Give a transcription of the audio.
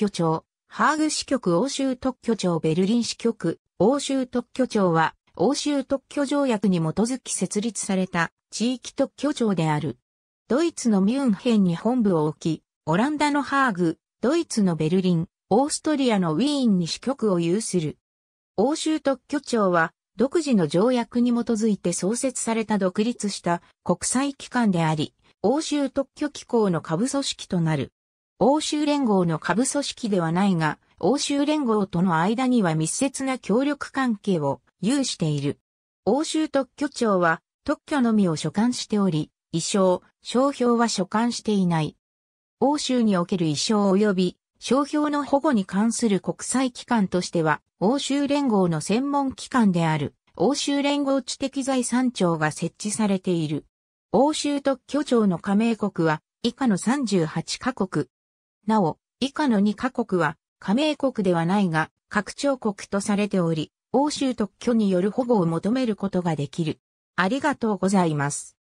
許庁、ハーグ支局欧州特許庁ベルリン支局、欧州特許庁は、欧州特許条約に基づき設立された地域特許庁である。ドイツのミュンヘンに本部を置き、オランダのハーグ、ドイツのベルリン、オーストリアのウィーンに支局を有する。欧州特許庁は、独自の条約に基づいて創設された独立した国際機関であり、欧州特許機構の下部組織となる。欧州連合の下部組織ではないが、欧州連合との間には密接な協力関係を有している。欧州特許庁は特許のみを所管しており、衣装、商標は所管していない。欧州における衣装及び商標の保護に関する国際機関としては、欧州連合の専門機関である、欧州連合知的財産庁が設置されている。欧州特許庁の加盟国は、以下の38カ国。なお、以下の2カ国は加盟国ではないが、拡張国とされており、欧州特許による保護を求めることができる。ありがとうございます。